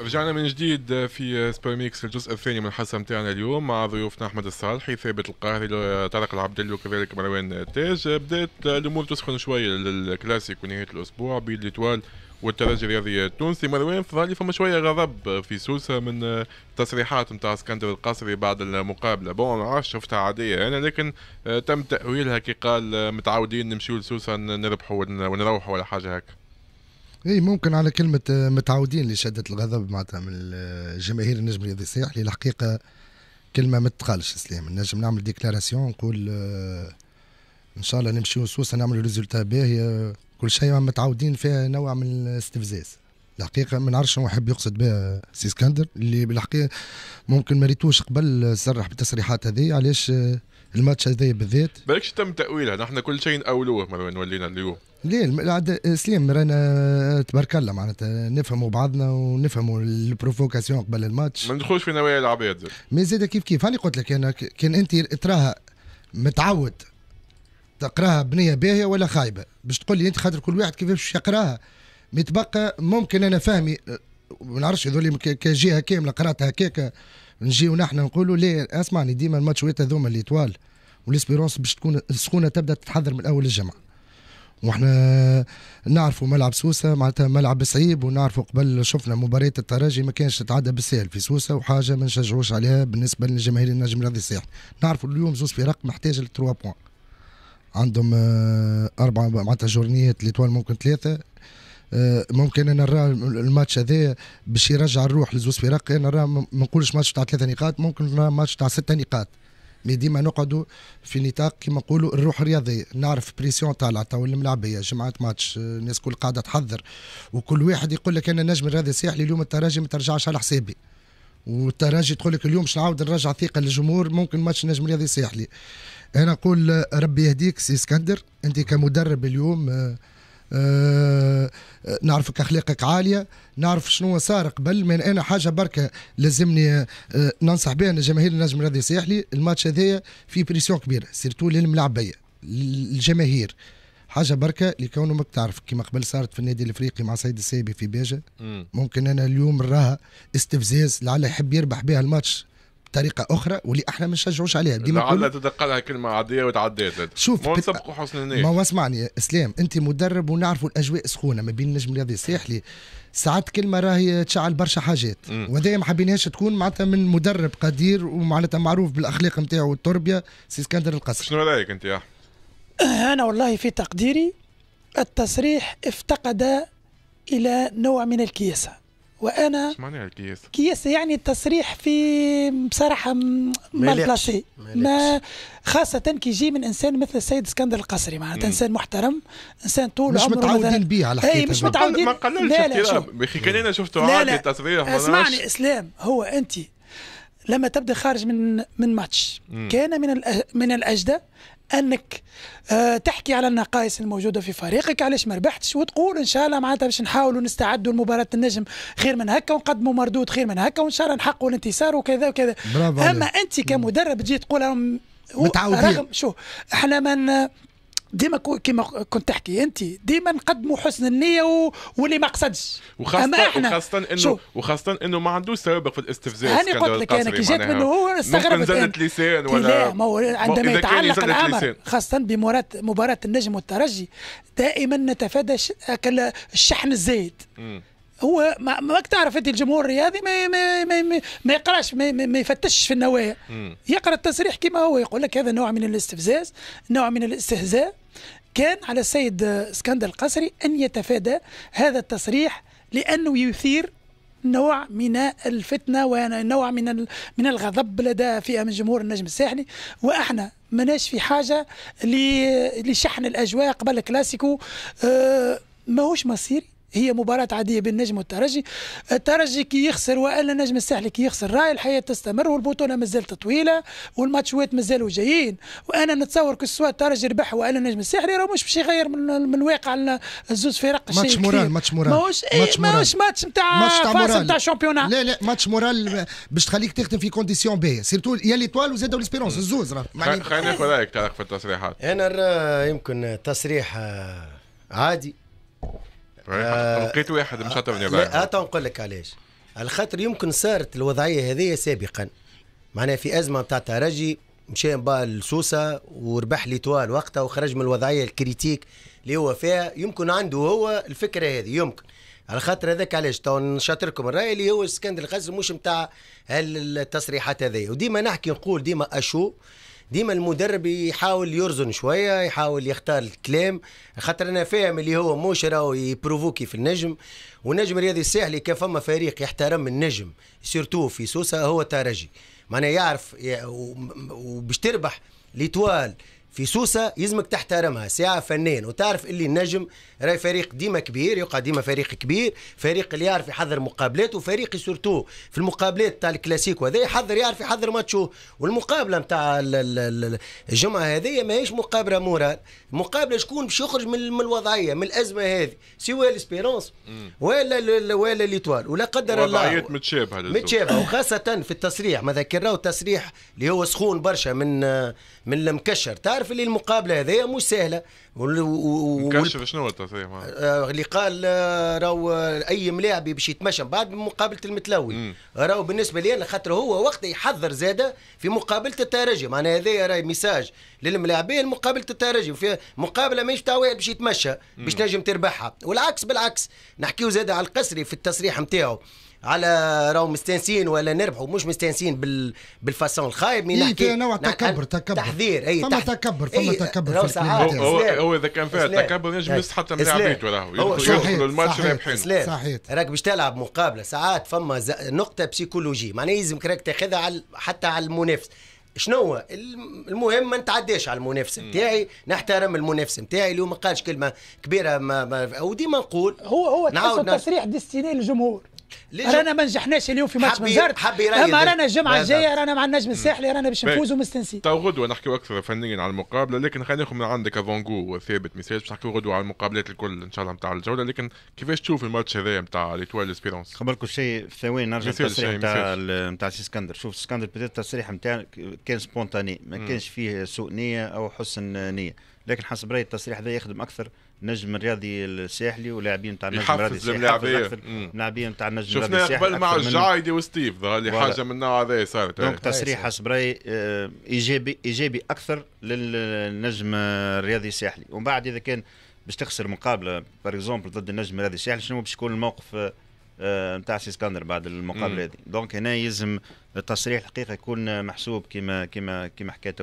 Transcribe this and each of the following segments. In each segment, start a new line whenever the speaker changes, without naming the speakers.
رجعنا من جديد في سبير ميكس الجزء الثاني من الحلقه نتاعنا اليوم مع ضيوفنا احمد الصالحي ثابت القاهري طارق العبدلي وكذلك مروان تاج بدات الامور تسخن شويه للكلاسيك ونهايه الاسبوع بين ليتوال والترجي الرياضي التونسي مروان في فما شويه غضب في سوسه من تصريحات نتاع اسكندر القصري بعد المقابله بون ما عرفتش شفتها عاديه انا لكن تم تاويلها كي قال متعودين نمشيو لسوسه نربحوا ونروحوا ولا حاجه هكا
اي ممكن على كلمه آه، متعودين لشده الغضب معناتها من آه، الجماهير النجم الرياضي السياح اللي الحقيقه كلمه ما تقالش اسلام نجم نعمل ديكلاراسيون نقول آه، ان شاء الله نمشيو سوسه نعمل ريزولتا باهي كل شيء متعودين فيها نوع من الاستفزاز الحقيقة ما نعرفش شنو يحب يقصد بها سي اسكندر اللي بالحقيقة ممكن ما ريتوش قبل صرح بالتصريحات هذه علاش الماتش هذايا بالذات
بالكش تم تاويلها نحن كل شيء ناولوه نولينا اليوم
ليه سليم رانا تبارك الله معناتها نفهموا بعضنا ونفهموا البروفوكاسيون قبل الماتش ما ندخلوش
في نوايا العباد
ما زاد كيف كيف هاني قلت لك انا كان انت تراها متعود تقراها بنيه باهيه ولا خايبه باش تقول لي انت خاطر كل واحد كيفاش يقراها متبقى ممكن انا فاهمي ما نعرفش هذول كجهه كامله قراتها هكاك نجيو ونحن نقولوا لا اسمعني ديما الماتشوات هذوما اللي طوال والاسبيرونس باش تكون السخونه تبدا تتحضر من اول الجمعه واحنا نعرفوا ملعب سوسه معناتها ملعب صعيب ونعرفوا قبل شفنا مباراه الترجي ما كانش تتعدى بالسهل في سوسه وحاجه ما نشجعوش عليها بالنسبه للجماهير النجم الرياضي الساحل نعرفوا اليوم زوز فرق محتاجه لتروا بوان عندهم آه، أربعة معناتها جورنيات اللي طوال ممكن ثلاثة آه، ممكن انا نرى الماتش هذا باش يرجع الروح لزوز فرق انا نرى ما نقولش ماتش تاع ثلاثه نقاط ممكن نرى ماتش تاع سته نقاط مي ديما نقعدوا في نطاق كيما نقولوا الروح الرياضيه نعرف بريسيون طالعه تو الملاعبيه جماعه ماتش آه، الناس كل قاعده تحضر وكل واحد يقول لك انا نجم الرياضي الساحلي اليوم التراجي ما ترجعش على حسابي والتراجي تقول لك اليوم باش نعاود نرجع ثقه للجمهور ممكن ماتش نجم الرياضي الساحلي انا نقول آه، ربي يهديك سي اسكندر انت كمدرب اليوم آه، نعرفك اخلاقك عاليه نعرف شنو صار قبل من انا حاجه بركه لازمني آه، ننصح بها جماهير النجم الرياضي الساحلي الماتش هذايا في بريسيون كبيره سيرتو للملعبيه الجماهير حاجه بركه لكونه ما تعرف كما قبل صارت في النادي الافريقي مع سيد السيبي في باجه ممكن انا اليوم نراها استفزاز لعل يحب يربح بها الماتش طريقه اخرى واللي احنا ما نشجعوش عليها ديما لعل
تتقال كلمه عاديه وتعدات شوف ما نسبقوا حسن النيه ما هو
اسمعني اسلام انت مدرب ونعرفوا الاجواء سخونه ما بين النجم الرياضي الساحلي ساعات كلمه راهي تشعل برشا حاجات وهذا ما حبيناش تكون معناتها من مدرب قدير ومعناتها معروف بالاخلاق نتاعو والتربيه
سي اسكندر القصر شنو رايك انت يا
انا والله في تقديري التصريح
افتقد الى نوع من الكياسه وانا اسمعني الكياس كياس يعني التصريح في بصراحه مالبلاسي ما خاصه كي يجي من انسان مثل السيد اسكندر القصري معناتها انسان محترم انسان طول مش عمره متعودين بيه على حكايته إيه، مش متعودين ما قللش لا لا
كان انا شفته عادي التصريح اسمعني
اسلام هو انت لما تبدا خارج من من ماتش كان من من الاجدى انك آه، تحكي على النقائص الموجوده في فريقك علاش ما ربحتش وتقول ان شاء الله معناتها باش نحاولوا نستعدوا لمباراه النجم خير من هكا ونقدموا مردود خير من هكا وان شاء الله نحققوا الانتصار وكذا وكذا برافو اما انت كمدرب تجي تقول متعودين رغم شو احنا من ديما كيما كنت تحكي انت ديما نقدموا حسن النيه و... واللي ما قصدش وخاصه أما احنا وخاصه انه شو.
وخاصه انه ما عندوش سوابق في الاستفزاز هاني قلت لك انا كي جات منه هو استغربت زادت لسان ولا لا ما هو عندما
يتعلق الامر خاصه بمباراه مباراه النجم والترجي دائما نتفادى ش... الشحن الزايد هو ما, ماك تعرف انت الجمهور الرياضي ما ما ما, ما يقراش ما, ما يفتشش في النوايا يقرا التصريح كما هو يقول لك هذا نوع من الاستفزاز نوع من الاستهزاء كان على السيد اسكندر القسري ان يتفادى هذا التصريح لانه يثير نوع من الفتنه ونوع من من الغضب لدى فئه من جمهور النجم الساحلي واحنا ماناش في حاجه لشحن الاجواء قبل الكلاسيكو آه، ماهوش مصيري هي مباراة عادية بين النجم والترجي الترجي كي يخسر وإلا نجم الساحلي كي يخسر راهي الحياة تستمر والبطولة مازالت طويلة والماتشوات مازالوا جايين وأنا نتصور كل سوا الترجي ربح وإلا نجم الساحلي راه مش باش يغير من, من الواقع الزوز فرق الشيء ماتش مورال إيه، ماتش مورال ماهوش ماتش مورال ماتش نتاع فاصل نتاع
شامبيونا لا لا ماتش مورال باش تخليك تخدم في كونديسيون باهية سيرتو يا ليتوال وزاد ليسبيرونس الزوز راه خلينا
ناخذ رايك في التصريحات انا يمكن تصريح آه، عادي لقيت آه،
واحد مش عطوني لا
هاتا نقول لك علاش على خاطر يمكن صارت الوضعيه هذه سابقا معناها في ازمه نتاع ترجي مشى بقى لسوسه وربح لي طوال وقتها وخرج من الوضعيه الكريتيك اللي هو فيها يمكن عنده هو الفكره هذه يمكن على خاطر هذاك علاش تو نشاطركم الراي اللي هو اسكندر الغزل مش نتاع التصريحات هذه وديما نحكي نقول ديما اشو ديما المدرب يحاول يرزن شويه يحاول يختار الكلام خاطر انا فاهم اللي هو موش راهو يبروفوكي في النجم والنجم الرياضي الساحلي كان فما فريق يحترم النجم سيرتو في سوسه هو ترجي معناها يعرف وباش تربح ليتوال في سوسه يلزمك تحترمها ساعه فنان وتعرف اللي النجم راي فريق ديما كبير يقع ديما فريق كبير فريق اللي يعرف يحضر مقابلات وفريق سورتو في المقابلات تاع الكلاسيك وهذا يحضر يعرف يحضر ماتشو والمقابله نتاع الجمعه هذه ماهيش مقابله مورال مقابله شكون باش يخرج من الوضعيه من الازمه هذه سواء الاسبيرونس ولا ولا ليتوال ولا قدر الله وضعيات
متشابهه متشابهه
وخاصه في التصريح ما ذكرناه التصريح اللي هو سخون برشا من من المكشر تعرف عارف اللي المقابله هذه مش سهله نكشف
شنو التصريح
آه، اللي قال آه، راهو آه، اي ملاعب باش يتمشى بعد مقابله المتلوي راهو بالنسبه لي انا خاطر هو وقت يحذر زاده في مقابله الترجي معناها هذا راهي ميساج للملاعبين مقابله الترجي وفي مقابله ماهيش تاع واحد باش يتمشى باش تنجم تربحها والعكس بالعكس نحكيو زاده على القسري في التصريح نتاعو على راهو مستانسين ولا نربحوا مش مستانسين بال بالفاسون الخايب من إيه نوع تكبر تكبر تحذير اي فما تكبر فما تكبر في هو هو اذا كان فيها تكبر ينجم حتى من راهو يدخلوا الماتش رابحين صحيح راك باش تلعب مقابله ساعات فما نقطه بسيكولوجي معناها يلزمك راك تاخذها على حتى على المنافس شنو هو المهم ما نتعداش على المنافس نتاعي نحترم المنافس نتاعي اللي ما قالش كلمه كبيره ما, ما وديما نقول هو هو تحسه
تصريح ديستيني للجمهور رانا
ما نجحناش اليوم في
ماتش منزرت اما رانا الجمعه الجايه رانا مع النجم الساحلي رانا باش نفوزوا مستنسين
تو طيب غدوه نحكيو اكثر فنيا على المقابله لكن خلينا ناخذ من عندك افونغو ثابت مثال باش نحكيو غدوه على المقابلات الكل ان شاء الله نتاع الجوله لكن كيفاش تشوف الماتش هذايا نتاع ليتوال اسبيرونس
كل شيء في ثواني نرجع للتصريح نتاع نتاع سي اسكندر شوف اسكندر التصريح نتاع كان سبونتاني ما كانش فيه سوء نيه او حسن نيه لكن حسب رايي التصريح هذا يخدم اكثر نجم الرياضي الساحلي ولاعبين تاع النجم الرياضي الساحلي يحفز اللاعبين تاع النجم الرياضي الساحلي شفناه قبل مع الجعايدي وستيف ظهر لي حاجه من النوع هذا صارت دونك إيه. تصريح حسب رايي آه، ايجابي ايجابي اكثر للنجم الرياضي الساحلي ومن بعد اذا كان باش تخسر مقابله باغ اكزومبل ضد النجم الرياضي الساحلي شنو باش يكون الموقف آه، نتاع سي اسكندر بعد المقابله هذه دونك هنا يلزم التصريح الحقيقه يكون محسوب كما كما كما حكيت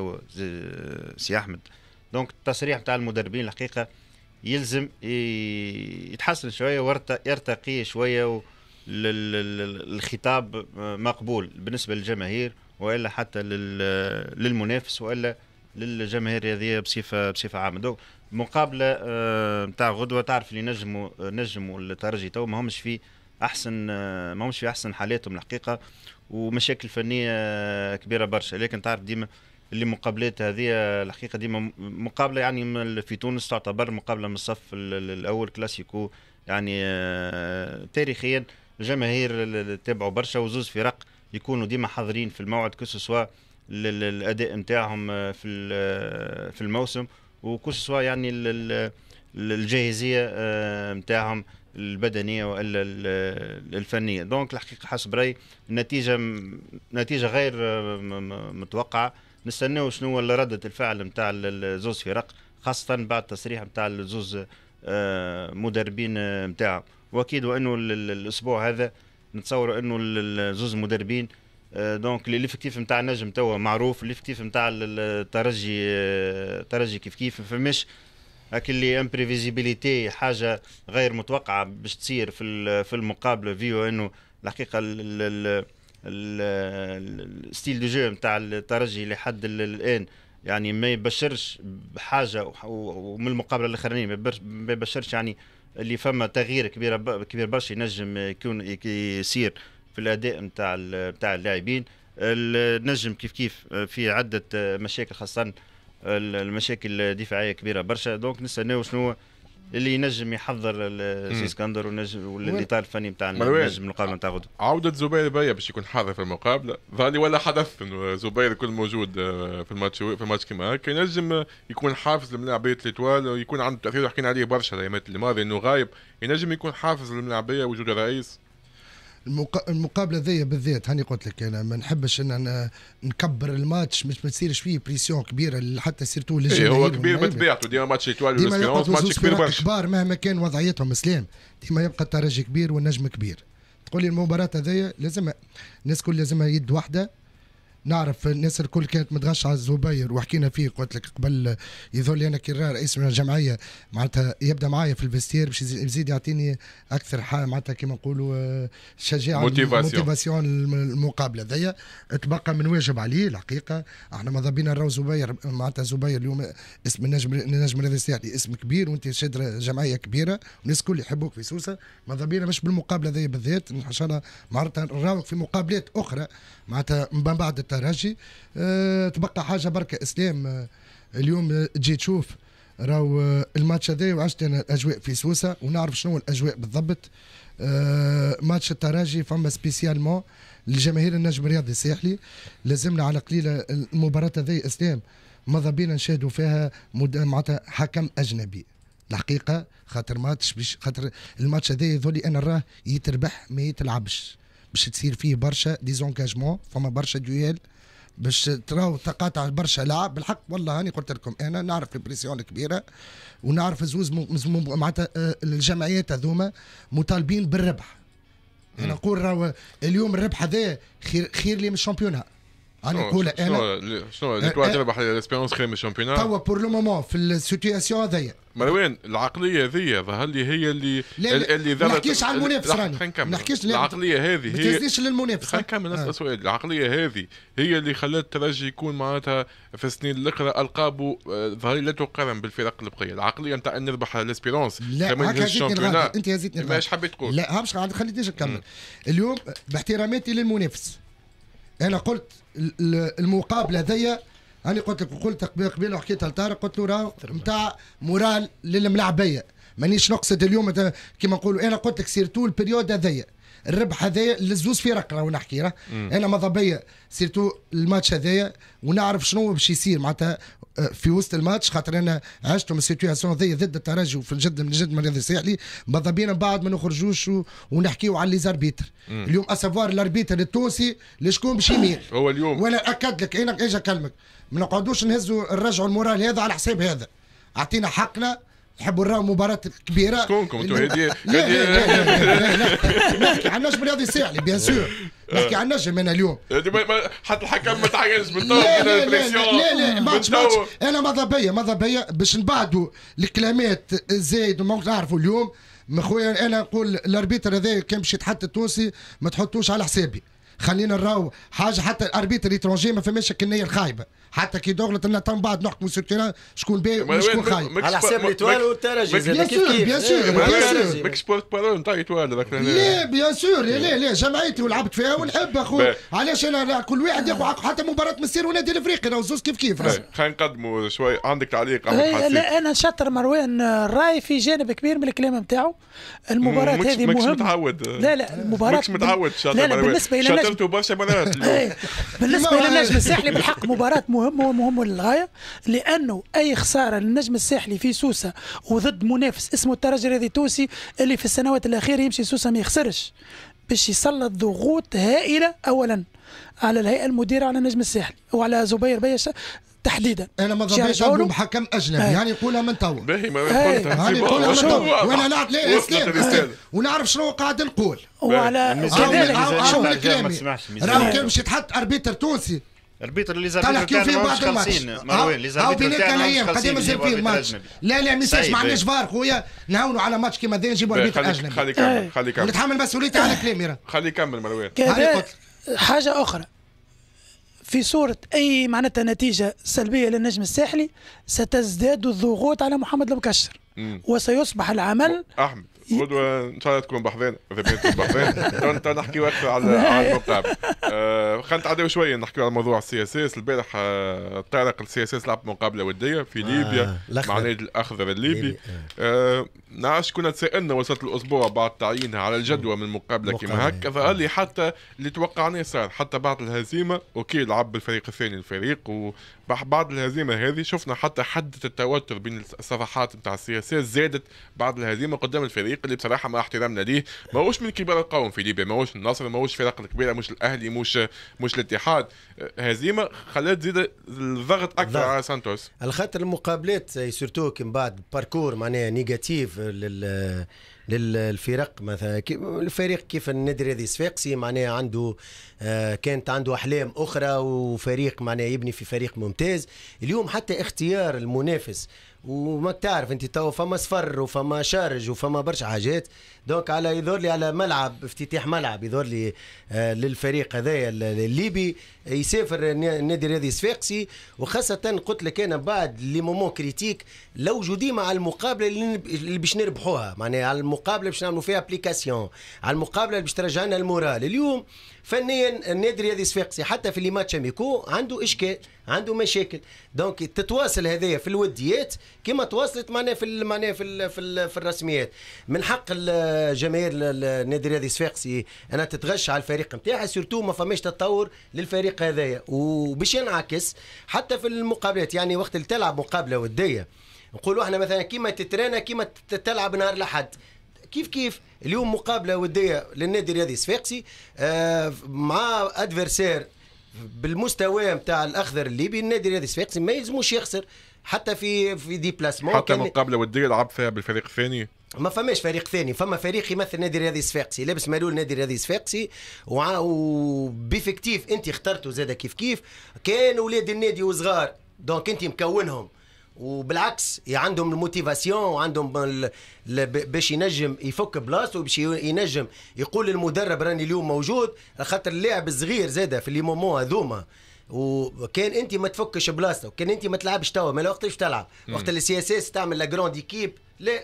سي احمد دونك التصريح نتاع المدربين الحقيقه يلزم يتحسن شويه ويرتقي شويه الخطاب مقبول بالنسبه للجماهير والا حتى للمنافس والا للجماهير هذه بصفه بصفه عامه دونك مقابله نتاع آه، غدوه تعرف اللي نجموا نجموا الترجي تو ما همش في احسن آه، ما همش في احسن حالاتهم الحقيقه ومشاكل فنيه آه، كبيره برشا لكن تعرف ديما اللي مقابلات هذه الحقيقه ديما مقابله يعني في تونس تعتبر مقابله من الصف الاول كلاسيكو يعني آه، تاريخيا الجماهير تابعوا برشا وزوز فرق يكونوا ديما حاضرين في الموعد كسوا الاداء نتاعهم آه، في آه، في الموسم وكسوا يعني الجاهزيه نتاعهم البدنيه والا الفنيه دونك الحقيقه حسب رايي النتيجه نتيجه غير متوقعه نستناو شنو هو رده الفعل نتاع زوز فرق خاصه بعد تصريح نتاع زوز آه، مدربين نتاعهم آه، واكيد وانه الاسبوع هذا نتصور انه زوز مدربين آه، دونك ليفكتيف نتاع النجم توا معروف ليفكتيف نتاع الترجي الترجي كيف كيف فمش هاك اللي امبريفيزيبيليتي حاجه غير متوقعه باش تصير في في المقابله فيو انه الحقيقه الستيل دو جو نتاع الترجي لحد الان يعني ما يبشرش بحاجه ومن المقابله الاخرانيه ما يبشرش يعني اللي فما تغيير كبير كبير برشا ينجم يكون يصير في الاداء نتاع نتاع اللاعبين النجم كيف كيف في عده مشاكل خاصه المشاكل الدفاعيه كبيره برشا دونك نستناو شنو هو اللي ينجم يحضر سي اسكندر ونجم والاطار الفني نتاع النجم المقابله نتاع غدو
عوده زبير بيا باش يكون حاضر في المقابله ظهر لي ولا حدث انه زبير يكون موجود آه، في الماتش في الماتش كيما هكا ينجم يكون حافز لملاعبيه ليتوال ويكون عنده تاثير حكينا عليه برشا الايامات الماضيه انه غايب ينجم يكون حافز للملاعبيه وجود الرئيس
المقابله ذي بالذات هاني قلت لك انا ما نحبش ان انا نكبر الماتش مش ما تصيرش فيه بريسيون كبيره حتى سيرتو للجماهير جاي هو كبير بطبيعته ديما ماتش ايتوال ديما ماتش كبير برشا كبار مهما كان وضعيتهم سلام ديما يبقى الترجي كبير والنجم كبير تقول لي المباراه هذيا لازم الناس كل لازمها يد واحده نعرف الناس الكل كانت متغشعة على الزبير وحكينا فيه قلت لك قبل يظهر لي انا كرار رئيس من الجمعيه معناتها يبدا معايا في الفيستير باش يزيد يعطيني اكثر حاجه معناتها كما نقولوا آه، شجاعه موتيفاسيون المقابله ذي تبقى من واجب عليه الحقيقه احنا ماذا بينا نراو زبير معناتها زبير اليوم اسم النجم النجم الرياضي يعني اسم كبير وانت شاد جمعيه كبيره والناس الكل يحبوك في سوسه ماذا بينا مش بالمقابله ذي بالذات ان شاء الله معناتها نراوك في مقابلات اخرى معناتها من بعد الترجي آه، تبقى حاجه بركه اسلام آه، اليوم تجي آه، تشوف راهو الماتش هذايا وعشت انا الاجواء في سوسه ونعرف شنو الاجواء بالضبط ماتش الترجي فما سبيسيالمون لجماهير النجم الرياضي الساحلي لازمنا على قليله المباراه هذه اسلام ماذا بينا نشاهدوا فيها معناتها حكم اجنبي الحقيقه خاطر ماتش خاطر الماتش هذا يظل انا راه يتربح ما يتلعبش باش تصير فيه برشا ديزونكاجمون فما برشا دويل باش تراو تقاطع برشا لعب بالحق والله هاني قلت لكم انا نعرف البريسيون الكبيره ونعرف زوز معناتها آه، الجمعيات هذوما مطالبين بالربح انا نقول راهو اليوم الربح هذا خير خير لي من الشامبيونات
انا نقول انا شنو ديك تعتبر بحال الاسبيرونس خير من الشامبيونات توا
بور لو مومون في السيتياسيون هذيا
مروان العقليه هذيا ظهر لي هي اللي لا لا اللي ما نحكيش على المنافس راني ما نحكيش العقليه هذه هي ما تهزنيش للمنافس خلينا نكمل آه. نسال سؤال العقليه هذه هي اللي خلت الترجي يكون معناتها في السنين الاخرى القابه آه، ظهر لا تقارن بالفرق البقيه العقليه نتاع ان نربح الاسبيرونس لا هكا انت هزيتني ماش حبيت
تقول لا مش خليتنيش نكمل اليوم باحتراماتي للمنافس انا قلت المقابله هذيا انا قلت لك قلت قبيله وحكيتها لطارق قلت له راه نتاع مورال للملاعبيه مانيش نقصد اليوم كما نقولوا انا قلت لك سيرتو البريود هذيا الربح هذايا للزوز في راهو نحكي راه انا ماذا بيا سيرتو الماتش هذايا ونعرف شنو باش يصير معناتها آه، في وسط الماتش خاطر انا عشت من السيتياسيون هذيا ضد الترجي وفي الجد من الجد الرياضي الساحلي ماذا بينا بعد ما نخرجوش ونحكيو على ليزاربيتر اليوم اسافوار الاربيتر التونسي لشكون باش يميل هو اليوم وانا اكد لك انا ايش اكلمك ما نقعدوش نهزوا نرجعوا المورال هذا على حساب هذا اعطينا حقنا نحبوا نراو مباراة كبيرة شكونكم انتوا هادي نحكي عن نجم رياضي ساعلي بيان سور نحكي عن نجم انا اليوم
حتى الحكم ما تعجبش من لا لا لا لا ماتش ماتش
انا ماذا بيا ماذا بيا باش نبعدوا الكلامات الزايد وما نعرفوا اليوم خويا انا نقول الاربيتر هذا كان باش يتحط التونسي ما تحطوش على حسابي خلينا نراو حاجه حتى الاربيتر الاترونجي ما فماش كنيه الخايبه حتى كي دغلت لنا تم بعد نحكموا سور شكون باهي وشكون خايب على حساب ليتوال والترجي بيان سور بيان سور ماكش
بورت بارول نتاع ليتوال لا
بيان سور لا لا جمعيتي ولعبت فيها ونحب اخويا علاش انا كل واحد ياخذ حقه حتى مباراه مسير ونادي الافريقي راهو زوز كيف كيف خلينا
نقدموا شوي عندك تعليق لا
انا شاطر مروان الراي في جانب كبير من الكلام نتاعو المباراه هذه مهمه متعود لا لا المباراه مش متعود شاطر مروان بالنسبه لنا خسرتوا
برشا مرات بالنسبه للنجم الساحلي بالحق
مباراه مهمه ومهمه للغايه لانه اي خساره للنجم الساحلي في سوسه وضد منافس اسمه الترجي الرياضي التونسي اللي في السنوات الاخيره يمشي سوسه ما يخسرش باش يسلط ضغوط هائله اولا على الهيئه المديره على النجم الساحلي وعلى زبير بيش تحديدا انا ما ظنيتش عندهم
بحكم اجنبي آه. يعني يقولها من توا باهي ما آه. يعني يقولها من وانا نعرف لا إيه، اسلام إيه. ونعرف شنو قاعد نقول وعلى كذلك كلامي راهو كان باش يتحط اربيتر تونسي اربيتر اللي زربيتر نحكيو فيه بعد الماتش مروان اللي زربيتر بينك الايام قديم زرب فيه الماتش لا لا ما يصيرش ما عندناش فار خويا نعاونوا على ماتش كيما ذا نجيبوا اربيتر اجنبي خلي كمل آه. خلي كمل نتحمل مسؤوليتي على
كلامي خلي كمل مروان
حاجه اخرى في صورة أي معناتها نتيجة سلبية للنجم الساحلي ستزداد الضغوط على محمد المكشر وسيصبح العمل
أحمد غدوة إن شاء الله تكون بحضانة إذا بنت بحضانة نحكي أكثر على المقابل آه، خلينا نتعداو شويه نحكي على موضوع السي اس اس البارح آه، طارق السي اس اس لعب مقابله وديه في آه، ليبيا آه. مع النادي الاخضر الليبي آه. نعرفش كنا تسالنا وسط الاسبوع بعد تعيينها على الجدوى من مقابله كما هكا ظهر آه. لي حتى اللي توقعناه صار حتى بعد الهزيمه اوكي لعب بالفريق الثاني الفريق وبعد الهزيمه هذه شفنا حتى حده التوتر بين الصفحات نتاع السي اس اس زادت بعد الهزيمه قدام الفريق اللي بصراحه مع احترامنا ليه ماهوش من كبار القوم في ليبيا ماهوش النصر ماهوش الفرق الكبيره مش الاهلي مش مش الاتحاد هزيمه خلات تزيد الضغط اكثر على سانتوس
على خاطر المقابلات سورتو كي من بعد باركور معناها نيجاتيف لل للفرق مثلا الفريق كيف النادي الرياضي صفاقسي معناها عنده آه، كانت عنده احلام اخرى وفريق معناها يبني في فريق ممتاز اليوم حتى اختيار المنافس وما تعرف انت تو فما صفر وفما شارج وفما برشا حاجات دونك على يظهر لي على ملعب افتتاح ملعب يظهر لي آه، للفريق هذايا الليبي يسافر النادي الرياضي صفاقسي وخاصه قلت لك انا بعد لي مومون كريتيك لو ديما على المقابله اللي باش نربحوها معناها على المقابله باش نعملوا فيها ابليكاسيون على المقابله اللي باش ترجع لنا المورال اليوم فنيا النادي الرياضي الصفاقسي حتى في اللي ماتش اميكو عنده اشكال عنده مشاكل دونك تتواصل هذايا في الوديات كما تواصلت معنا في معنا في في, في الرسميات من حق الجماهير النادي الرياضي الصفاقسي انها تتغشى على الفريق نتاعها سورتو ما فماش تطور للفريق هذايا وباش ينعكس حتى في المقابلات يعني وقت اللي تلعب مقابله وديه نقولوا احنا مثلا كيما تترينا كيما تلعب نهار الاحد كيف كيف اليوم مقابله وديه للنادي الرياضي الصفاقسي آه، مع ادفيرسير بالمستوى نتاع الاخضر الليبي النادي الرياضي الصفاقسي ما يلزموش يخسر حتى في في ديبلاسمون حتى
مقابله وديه لعب فيها بالفريق الثاني
ما فماش فريق ثاني فما فريق يمثل نادي الرياضي الصفاقسي لابس مالول نادي الرياضي الصفاقسي وبيفكتيف انت اخترته زاد كيف كيف كان اولاد النادي وصغار دونك انت مكونهم وبالعكس عندهم الموتيفاسيون وعندهم ال... باش ينجم يفك بلاصته باش ينجم يقول للمدرب راني اليوم موجود خاطر اللاعب الصغير زاده في لي مومون هذوما وكان انت ما تفكش بلاصته وكان انت ما تلعبش توا ما وقتاش تلعب وقت اللي سي اس اس إيه تعمل لا جراند ايكيب لا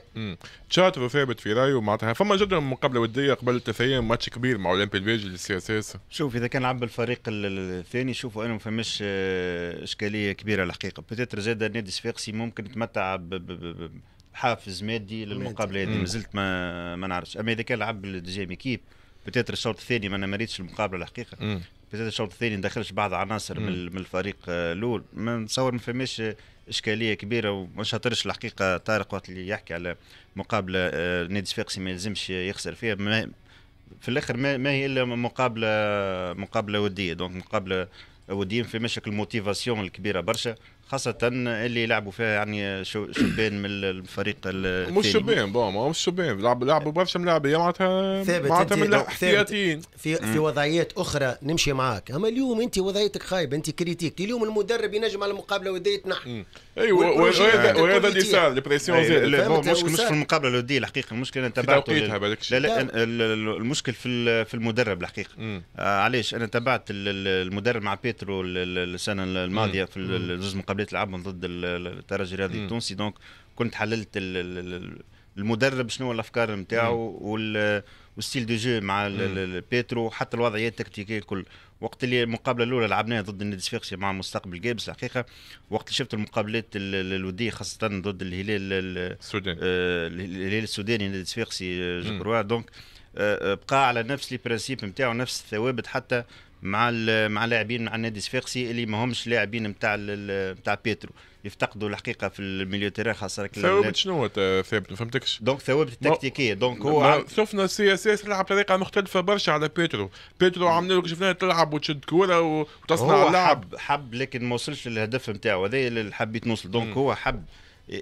تشات ثابت في
رايه معناتها فما جدا مقابله وديه قبل التثيم ماتش كبير مع اولمبي البيجي للسي اس اس شوف اذا كان لعب الفريق الثاني شوفوا انه ما فماش آه، اشكاليه كبيره الحقيقه بتيتر زاد نادي صفاقسي ممكن تمتع بحافز مادي للمقابله هذه ما زلت ما ما نعرفش اما اذا كان لعب الديجيم ايكيب بتيتر الشوط الثاني ما انا ما المقابله الحقيقه بالذات الشوط الثاني دخلش بعض عناصر من, من الفريق آه، الاول ما نتصور ما فماش اشكاليه كبيره وما شاطرش الحقيقه طارق وقت اللي يحكي على مقابله آه، نادي صفاقسي ما يلزمش يخسر فيها في الاخر ما هي الا مقابله مقابله وديه دونك مقابله وديه ما فماش الموتيفاسيون الكبيره برشا خاصة اللي لعبوا فيها يعني شبان من الفريق الثاني مش شبان بون مش شبان
لعبوا
لعبوا برشا ملاعبية معناتها معناتها من الاحتياطيين في في وضعيات أخرى نمشي معاك أما اليوم أنت وضعيتك خايبة أنت كريتيك اليوم المدرب ينجم على المقابلة ودية تنحي أيوة وهذا وهذا اللي صار البريسيون المشكل مش في
المقابلة الودية الحقيقة المشكلة أنا تبعت لا لا المشكل في في المدرب الحقيقة آه، علاش أنا تبعت المدرب مع بيترو السنة الماضية في الزوز المقابله تلعبهم ضد الترجي الرياضي التونسي دونك كنت حللت المدرب شنو الافكار نتاعو والستيل دو جو مع بيترو حتى الوضعيه التكتيكيه الكل وقت اللي المقابله الاولى لعبناها ضد النادي الصفاقسي مع مستقبل جيبس الحقيقه وقت اللي شفت المقابلات الوديه خاصه ضد الهلال السوداني آه، الهلال السوداني النادي الصفاقسي جبروا دونك آه، آه، بقى على نفس لي برانسيب نتاعو نفس الثوابت حتى مع مع لاعبين مع النادي الصفاقسي اللي ما همش لاعبين نتاع نتاع بيترو يفتقدوا الحقيقه في الميليو تيران خاصه ثوابت شنو ثابت ما فهمتكش دونك ثوابت التكتيكيه دونك هو عم...
شفنا السي اس اس تلعب بطريقه مختلفه برشا على بيترو بيترو عملنا لك شفناها تلعب وتشد كوره وتصنع هو لعب
حب, حب لكن ما وصلش للهدف نتاعو هذا اللي حبيت نوصل دونك هو حب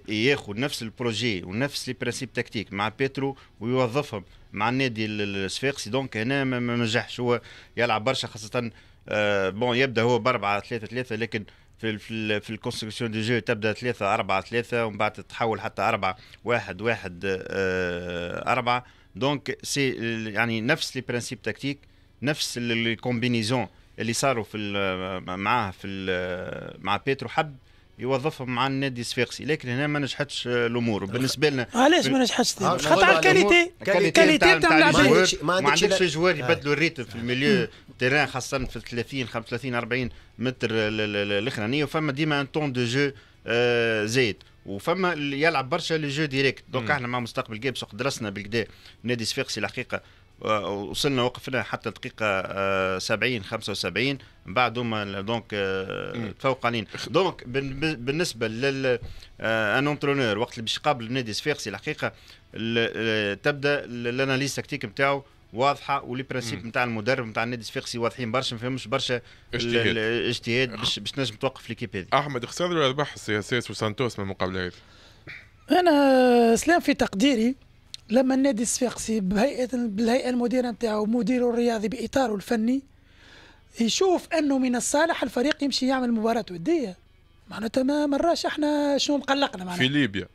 ياخذ نفس البروجي ونفس لي برانسيب تكتيك مع بيترو ويوظفهم مع النادي الصفاقسي دونك هنا ما نجحش هو يلعب برشا خاصه آه بون يبدا هو باربعه ثلاثه ثلاثه لكن في الـ في, في الكونستركسيون دي جو تبدا ثلاثة أربعة ثلاثة ومن بعد تتحول حتى أربعة واحد واحد 4 آه، أربعة دونك سي يعني نفس لي برانسيب تكتيك نفس الكومبينيزون اللي صاروا في معاه في مع بيترو حب يوظفهم مع النادي الصفاقسي لكن هنا ما نجحتش آه، الامور بالنسبه لنا علاش ما نجحتش آه، خاطر الكاليتي الكاليتي نتاع اللاعبين ما عندكش جوار يبدلوا الريتم في الميليو تيران خاصه في 30 35 40 متر الاخرانيه وفما ديما ان طون دو جو زايد وفما اللي يلعب برشا لي جو ديريكت دونك احنا مع مستقبل سوق درسنا بالكدا نادي صفاقسي الحقيقه وصلنا وقفنا حتى دقيقة 70 آه، 75 من بعد هما دونك تفوق آه، دونك بالنسبة لل ان آه، اونترونور وقت اللي باش يقابل النادي الصفاقسي الحقيقة تبدا الاناليز تكتيك نتاعو واضحه ولي برانسيب نتاع المدرب نتاع النادي الصفاقسي واضحين برشا ما فهمش برشا اجتهاد باش باش نجم توقف ليكيب هذه احمد خسر ولا ربح السي
وسانتوس من المقابله هذه
انا سلام في تقديري لما النادي الصفاقسي بهيئه بالهيئه المديره نتاعو مديره الرياضي باطاره الفني يشوف انه من الصالح الفريق يمشي يعمل مباراه وديه معناتها ما مراش احنا شنو مقلقنا معناتها في ليبيا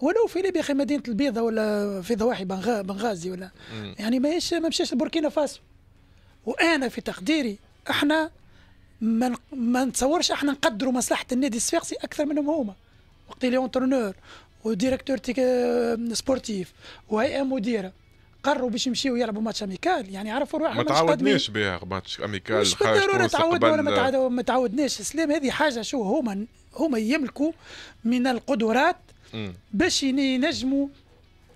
ولو في ليبيا في مدينه البيضه ولا في ضواحي بنغازي ولا م. يعني ماهيش ما مشاش لبوركينا فاسو وانا في تقديري احنا ما ما نتصورش احنا نقدروا مصلحه النادي الصفاقسي اكثر منهم هما وقت لي اونترونور وديريكتور سبورتيف وهيئه مديره قروا باش يمشيو يلعبوا ماتش اميكال يعني عرفوا روحهم ما تعودناش
بها ماتش اميكال مش بالضروره تعودنا ولا
ما تعودناش سلام هذه حاجه شو هما هما يملكوا من القدرات باش ينجموا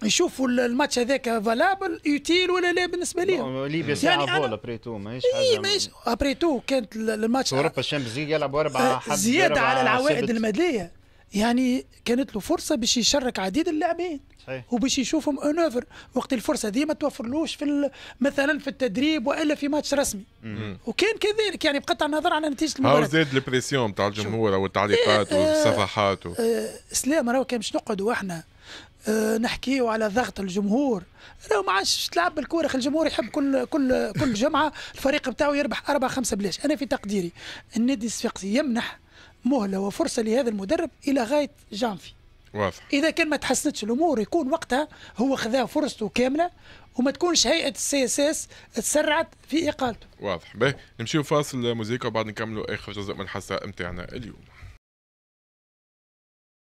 يشوفوا الماتش هذاك فالابل يوتيل ولا لا بالنسبه لهم ليبيا يعني ساعه
ابري تو ماهيش حاجه اي ماهيش
ابري تو كانت الماتش اوروبا
الشامبيونز ليج يلعبوا اربعه آه، زياده على العوائد
الماليه يعني كانت له فرصه باش يشرك عديد اللاعبين وباش يشوفهم اونوفر وقت الفرصه دي ما توفرلوش في مثلا في التدريب والا في ماتش رسمي وكان كذلك يعني بقطع النظر على نتيجه المباراه
زاد البريسيون تاع الجمهور والتعليقات إيه، إيه، والصفحات و... إيه،
سلام راهو كان باش نقعدوا احنا أه نحكيو على ضغط الجمهور راهو ما عادش تلعب بالكوره الجمهور يحب كل كل كل جمعه الفريق بتاعه يربح أربعة خمسة بلاش انا في تقديري النادي الصفاقسي يمنح مهله وفرصه لهذا المدرب الى غايه جانفي واضح اذا كان ما تحسنتش الامور يكون وقتها هو خذا فرصته كامله وما تكونش هيئه السي اس اس تسرعت في اقالته
واضح باهي نمشيو
فاصل مزيكا وبعد نكملوا اخر جزء من الحصه نتاعنا اليوم